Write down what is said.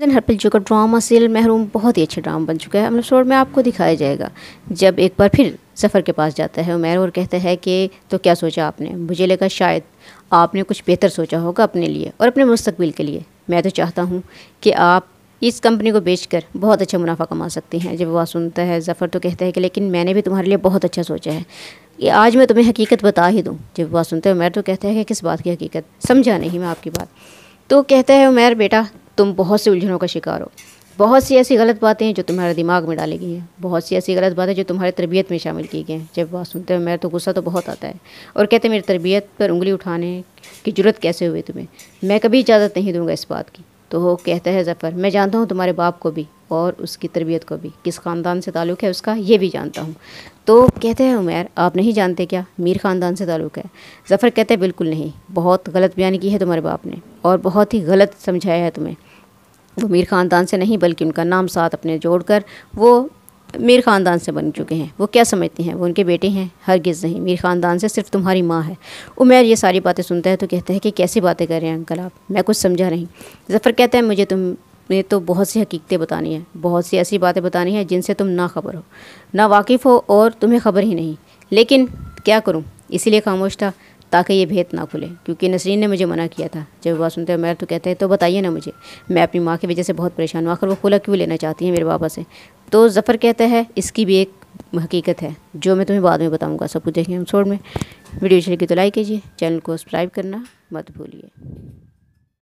दिन हरपिल जो का ड्रामा सील महरूम बहुत ही अच्छा ड्रामा बन चुका है हम मतलब शोर में आपको दिखाया जाएगा जब एक बार फिर सफ़र के पास जाता है उमेर और कहता है कि तो क्या सोचा आपने मुझे लगा शायद आपने कुछ बेहतर सोचा होगा अपने लिए और अपने मुस्तबिल के लिए मैं तो चाहता हूँ कि आप इस कंपनी को बेचकर बहुत अच्छा मुनाफा कमा सकते हैं जब वह सुनता है जफ़र तो कहता है कि लेकिन मैंने भी तुम्हारे लिए बहुत अच्छा सोचा है कि आज मैं तुम्हें हकीकत बता ही दूँ जब वह सुनता है उमेर तो कहता है कि किस बात की हकीकत समझा नहीं मैं आपकी बात तो कहता है उमेर बेटा तुम बहुत से उलझनों का शिकार हो बहुत सी ऐसी गलत बातें हैं जो तुम्हारे दिमाग में डाली गई हैं बहुत सी ऐसी गलत बातें जो तुम्हारी तरबियत में शामिल की गई हैं जब बात सुनते हो मेरा तो गुस्सा तो बहुत आता है और कहते हैं मेरी तरबियत पर उंगली उठाने की जरूरत कैसे हुई तुम्हें मैं कभी इजाज़त नहीं दूंगा इस बात की तो वो कहता है ज़फ़र मैं जानता हूँ तुम्हारे बाप को भी और उसकी तरबियत को भी किस ख़ानदान से ताल्लुक़ है उसका ये भी जानता हूँ तो कहते हैं उमैर आप नहीं जानते क्या मीर ख़ानदान से ताल्लुक़ है ज़फ़र कहते हैं बिल्कुल नहीं बहुत गलत बयानी की है तुम्हारे बाप ने और बहुत ही गलत समझाया है तुम्हें वो मीर ख़ानदान से नहीं बल्कि उनका नाम साथ अपने जोड़ कर वो मीर ख़ानदान से बन चुके हैं वो क्या समझते हैं वो उनके बेटे हैं हरगिज़ नहीं मीर ख़ानदान से सिर्फ तुम्हारी माँ है उमेर ये सारी बातें सुनता है तो कहते हैं कि कैसी बातें कर रहे हैं अंकल आप मैं कुछ समझा नहीं जफ़र कहता है मुझे तुम ने तो बहुत सी हकीकतें बतानी हैं बहुत सी ऐसी बातें बतानी हैं जिनसे तुम ना खबर हो ना वाकिफ़ हो और तुम्हें खबर ही नहीं लेकिन क्या करूँ इसीलिए खामोश था ताकि ये भेद ना खुले क्योंकि नसरीन ने मुझे मना किया था जब बात सुनते हैं मैं तो कहते हैं तो बताइए ना मुझे मैं अपनी माँ की वजह से बहुत परेशान हूँ आखिर वो खुला क्यों लेना चाहती है मेरे बाबा से तो जफ़र कहता है इसकी भी एक हकीकत है जो मैं तुम्हें बाद में बताऊँगा सब कुछ देखेंगे हम छोड़ में वीडियो शेयर की तो लाइक कीजिए चैनल को सब्सक्राइब करना मत भूलिए